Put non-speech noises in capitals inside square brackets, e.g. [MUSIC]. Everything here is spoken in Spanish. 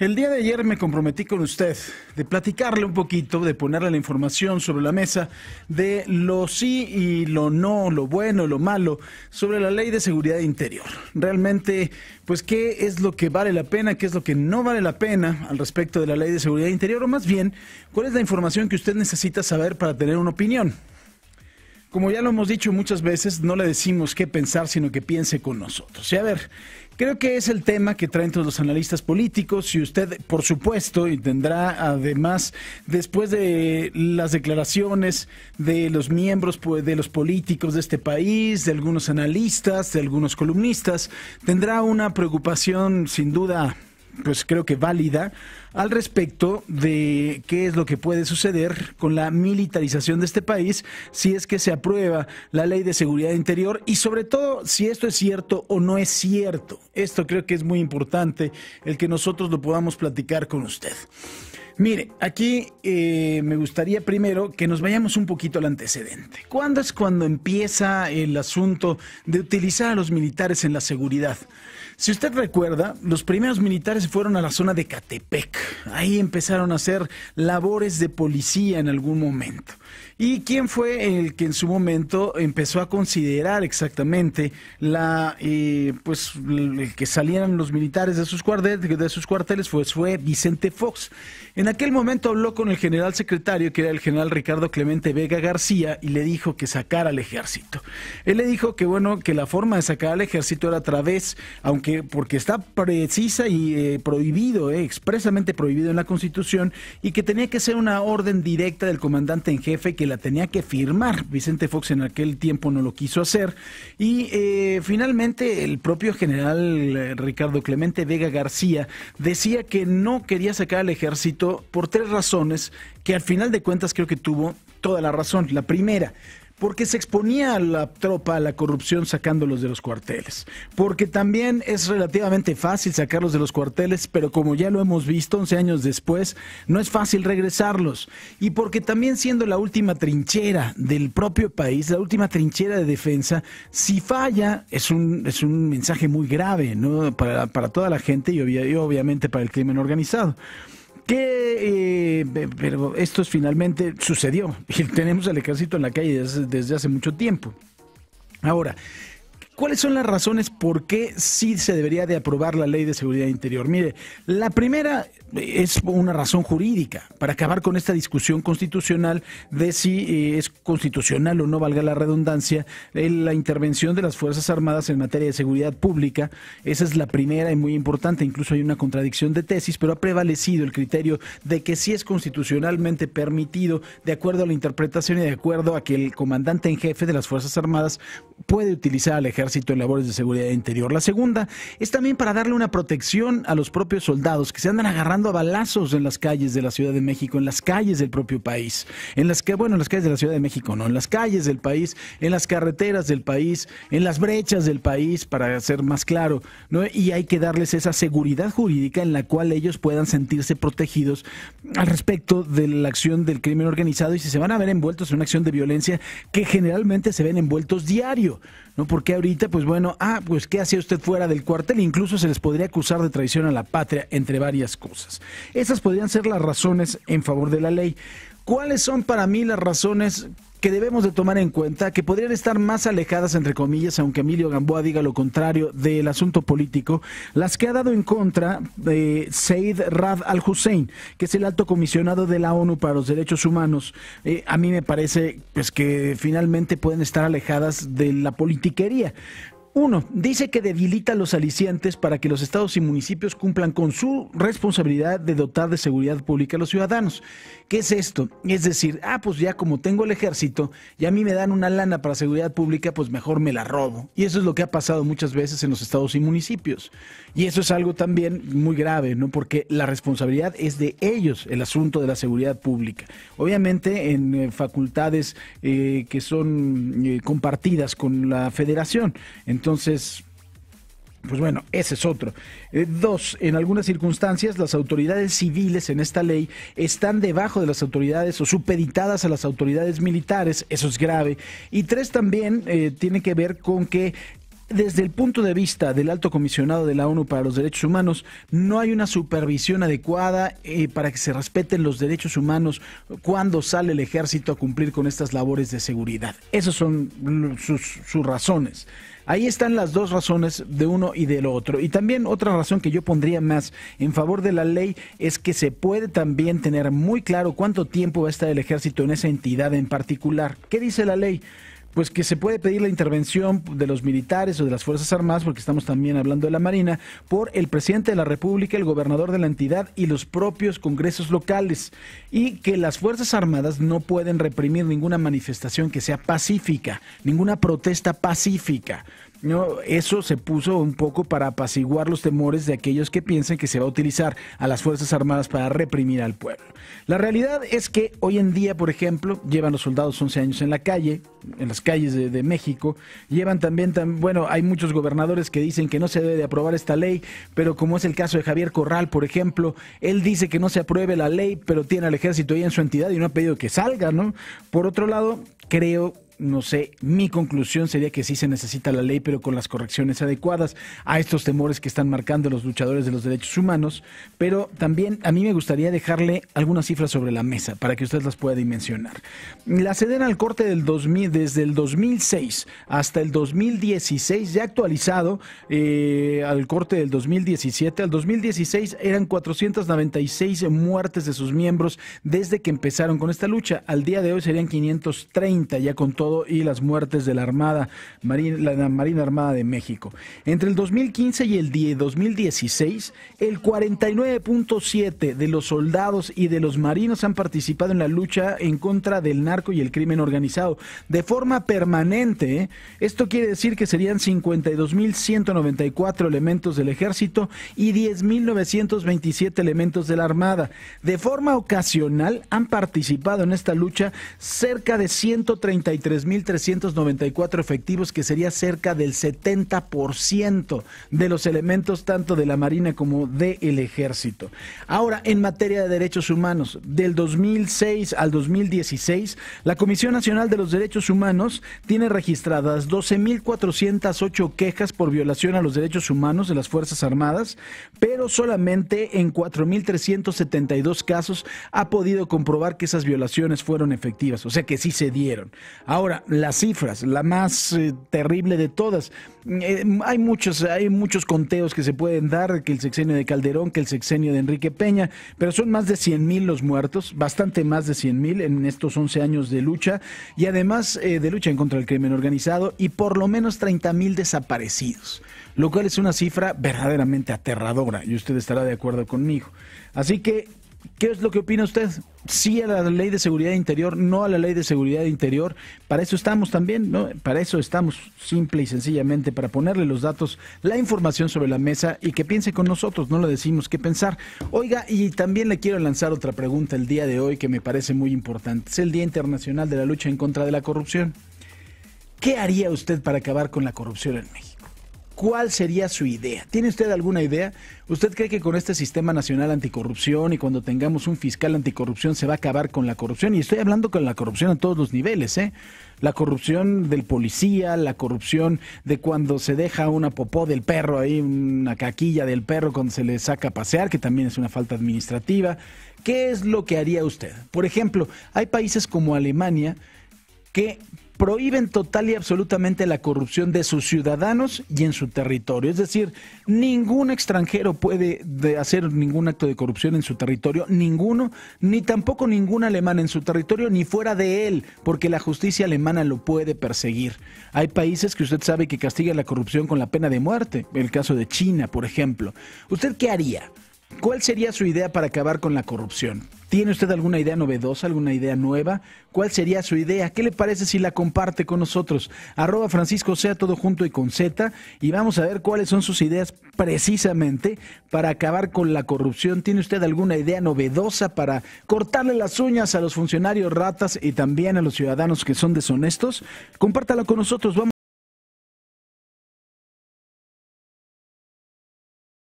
El día de ayer me comprometí con usted de platicarle un poquito, de ponerle la información sobre la mesa de lo sí y lo no, lo bueno, lo malo, sobre la ley de seguridad interior. Realmente, pues, ¿qué es lo que vale la pena, qué es lo que no vale la pena al respecto de la ley de seguridad interior? O más bien, ¿cuál es la información que usted necesita saber para tener una opinión? Como ya lo hemos dicho muchas veces, no le decimos qué pensar, sino que piense con nosotros. Y a ver, Creo que es el tema que traen todos los analistas políticos y usted, por supuesto, y tendrá además, después de las declaraciones de los miembros, de los políticos de este país, de algunos analistas, de algunos columnistas, tendrá una preocupación sin duda pues creo que válida al respecto de qué es lo que puede suceder con la militarización de este país si es que se aprueba la ley de seguridad interior y sobre todo si esto es cierto o no es cierto. Esto creo que es muy importante el que nosotros lo podamos platicar con usted. Mire, aquí eh, me gustaría primero que nos vayamos un poquito al antecedente. ¿Cuándo es cuando empieza el asunto de utilizar a los militares en la seguridad? Si usted recuerda, los primeros militares fueron a la zona de Catepec. Ahí empezaron a hacer labores de policía en algún momento. ¿Y quién fue el que en su momento empezó a considerar exactamente la, eh, pues, el que salieran los militares de sus, cuarteles, de sus cuarteles? Pues fue Vicente Fox. En aquel momento habló con el general secretario, que era el general Ricardo Clemente Vega García, y le dijo que sacara al ejército. Él le dijo que, bueno, que la forma de sacar al ejército era a través, aunque porque, está precisa y eh, prohibido, eh, expresamente prohibido en la Constitución, y que tenía que ser una orden directa del comandante en jefe que la tenía que firmar. Vicente Fox en aquel tiempo no lo quiso hacer. Y eh, finalmente el propio general Ricardo Clemente Vega García decía que no quería sacar al ejército por tres razones que al final de cuentas creo que tuvo toda la razón. La primera, porque se exponía a la tropa a la corrupción sacándolos de los cuarteles, porque también es relativamente fácil sacarlos de los cuarteles, pero como ya lo hemos visto 11 años después, no es fácil regresarlos, y porque también siendo la última trinchera del propio país, la última trinchera de defensa, si falla es un, es un mensaje muy grave para, toda la gente y obviamente para el crimen organizado. Eh, pero esto finalmente sucedió y [LAUGHS] tenemos al ejército en la calle desde hace mucho tiempo. Ahora, ¿Cuáles son las razones por qué sí se debería de aprobar la ley de seguridad interior? Mire, la primera es una razón jurídica para acabar con esta discusión constitucional de si eh, es constitucional o no, valga la redundancia, la intervención de las Fuerzas Armadas en materia de seguridad pública. Esa es la primera y muy importante. Incluso hay una contradicción de tesis, pero ha prevalecido el criterio de que sí es constitucionalmente permitido, de acuerdo a la interpretación y de acuerdo a que el comandante en jefe de las Fuerzas Armadas puede utilizar al ejército en labores de seguridad interior. La segunda es también para darle una protección a los propios soldados que se andan agarrando a balazos en las calles de la Ciudad de México, en las calles del propio país, en las que, bueno, en las calles de la Ciudad de México, no, en las calles del país, en las carreteras del país, en las brechas del país, para ser más claro, ¿no? Y hay que darles esa seguridad jurídica en la cual ellos puedan sentirse protegidos al respecto de la acción del crimen organizado y si se van a ver envueltos en una acción de violencia que generalmente se ven envueltos diario, ¿no? Porque ahorita pues bueno, ah, pues ¿qué hacía usted fuera del cuartel? Incluso se les podría acusar de traición a la patria, entre varias cosas. Esas podrían ser las razones en favor de la ley. ¿Cuáles son para mí las razones que debemos de tomar en cuenta, que podrían estar más alejadas, entre comillas, aunque Emilio Gamboa diga lo contrario del asunto político, las que ha dado en contra de eh, Said Rad al-Hussein, que es el alto comisionado de la ONU para los Derechos Humanos. Eh, a mí me parece pues, que finalmente pueden estar alejadas de la politiquería. Uno, Dice que debilita los alicientes para que los estados y municipios cumplan con su responsabilidad de dotar de seguridad pública a los ciudadanos. ¿Qué es esto? Es decir, ah, pues ya como tengo el ejército y a mí me dan una lana para seguridad pública, pues mejor me la robo. Y eso es lo que ha pasado muchas veces en los estados y municipios. Y eso es algo también muy grave, ¿no? Porque la responsabilidad es de ellos, el asunto de la seguridad pública. Obviamente en eh, facultades eh, que son eh, compartidas con la federación. Entonces, pues bueno, ese es otro. Eh, dos, en algunas circunstancias las autoridades civiles en esta ley están debajo de las autoridades o supeditadas a las autoridades militares, eso es grave. Y tres, también eh, tiene que ver con que desde el punto de vista del alto comisionado de la ONU para los Derechos Humanos, no hay una supervisión adecuada eh, para que se respeten los derechos humanos cuando sale el ejército a cumplir con estas labores de seguridad. Esas son sus, sus razones. Ahí están las dos razones de uno y del otro. Y también otra razón que yo pondría más en favor de la ley es que se puede también tener muy claro cuánto tiempo va a estar el ejército en esa entidad en particular. ¿Qué dice la ley? pues que se puede pedir la intervención de los militares o de las Fuerzas Armadas, porque estamos también hablando de la Marina, por el presidente de la República, el gobernador de la entidad y los propios congresos locales, y que las Fuerzas Armadas no pueden reprimir ninguna manifestación que sea pacífica, ninguna protesta pacífica. No, eso se puso un poco para apaciguar los temores de aquellos que piensan que se va a utilizar a las Fuerzas Armadas para reprimir al pueblo. La realidad es que hoy en día, por ejemplo, llevan los soldados 11 años en la calle, en las calles de, México, llevan también, bueno, hay muchos gobernadores que dicen que no se debe de aprobar esta ley, pero como es el caso de Javier Corral, por ejemplo, él dice que no se apruebe la ley, pero tiene al ejército ahí en su entidad y no ha pedido que salga, ¿no? Por otro lado, creo no sé, mi conclusión sería que sí se necesita la ley, pero con las correcciones adecuadas a estos temores que están marcando los luchadores de los derechos humanos. Pero también a mí me gustaría dejarle algunas cifras sobre la mesa para que usted las pueda dimensionar. La Sedena eh, al corte del 2000, desde el 2006 hasta el 2016, ya actualizado al corte del 2017, al 2016 eran 496 muertes de sus miembros desde que empezaron con esta lucha. Al día de hoy serían 530 ya con todo y las muertes de la Armada, la Marina Armada de México. Entre el 2015 y el 2016, el 49.7 de los soldados y de los marinos han participado en la lucha en contra del narco y el crimen organizado de forma permanente. Esto quiere decir que serían 52.194 elementos del ejército y 10.927 elementos de la Armada. De forma ocasional han participado en esta lucha cerca de 133 3.394 efectivos, que sería cerca del 70% de los elementos tanto de la Marina como del Ejército. Ahora, en materia de derechos humanos, del 2006 al 2016, la Comisión Nacional de los Derechos Humanos tiene registradas 12.408 quejas por violación a los derechos humanos de las Fuerzas Armadas, pero solamente en 4.372 casos ha podido comprobar que esas violaciones fueron efectivas, o sea que sí se dieron. Ahora, Ahora, las cifras, la más eh, terrible de todas. Eh, hay, muchos, hay muchos conteos que se pueden dar, que el sexenio de Calderón, que el sexenio de Enrique Peña, pero son más de 100 mil los muertos, bastante más de 100 mil en estos 11 años de lucha, y además eh, de lucha en contra del crimen organizado, y por lo menos 30 mil desaparecidos, lo cual es una cifra verdaderamente aterradora, y usted estará de acuerdo conmigo. Así que ¿Qué es lo que opina usted? Sí a la ley de seguridad interior, no a la ley de seguridad interior. Para eso estamos también, ¿no? Para eso estamos, simple y sencillamente, para ponerle los datos, la información sobre la mesa y que piense con nosotros, no le decimos qué pensar. Oiga, y también le quiero lanzar otra pregunta el día de hoy que me parece muy importante. Es el Día Internacional de la Lucha en contra de la corrupción. ¿Qué haría usted para acabar con la corrupción en México? ¿cuál sería su idea? ¿Tiene usted alguna idea? ¿Usted cree que con este sistema nacional anticorrupción y cuando tengamos un fiscal anticorrupción se va a acabar con la corrupción? Y estoy hablando con la corrupción a todos los niveles, ¿eh? La corrupción del policía, la corrupción de cuando se deja una popó del perro ahí, una caquilla del perro cuando se le saca a pasear, que también es una falta administrativa. ¿Qué es lo que haría usted? Por ejemplo, hay países como Alemania que prohíben total y absolutamente la corrupción de sus ciudadanos y en su territorio. Es decir, ningún extranjero puede hacer ningún acto de corrupción en su territorio, ninguno, ni tampoco ningún alemán en su territorio, ni fuera de él, porque la justicia alemana lo puede perseguir. Hay países que usted sabe que castigan la corrupción con la pena de muerte, el caso de China, por ejemplo. ¿Usted qué haría? ¿Cuál sería su idea para acabar con la corrupción? ¿Tiene usted alguna idea novedosa, alguna idea nueva? ¿Cuál sería su idea? ¿Qué le parece si la comparte con nosotros? Arroba Francisco sea todo junto y con Z y vamos a ver cuáles son sus ideas precisamente para acabar con la corrupción. ¿Tiene usted alguna idea novedosa para cortarle las uñas a los funcionarios ratas y también a los ciudadanos que son deshonestos? Compártala con nosotros. Vamos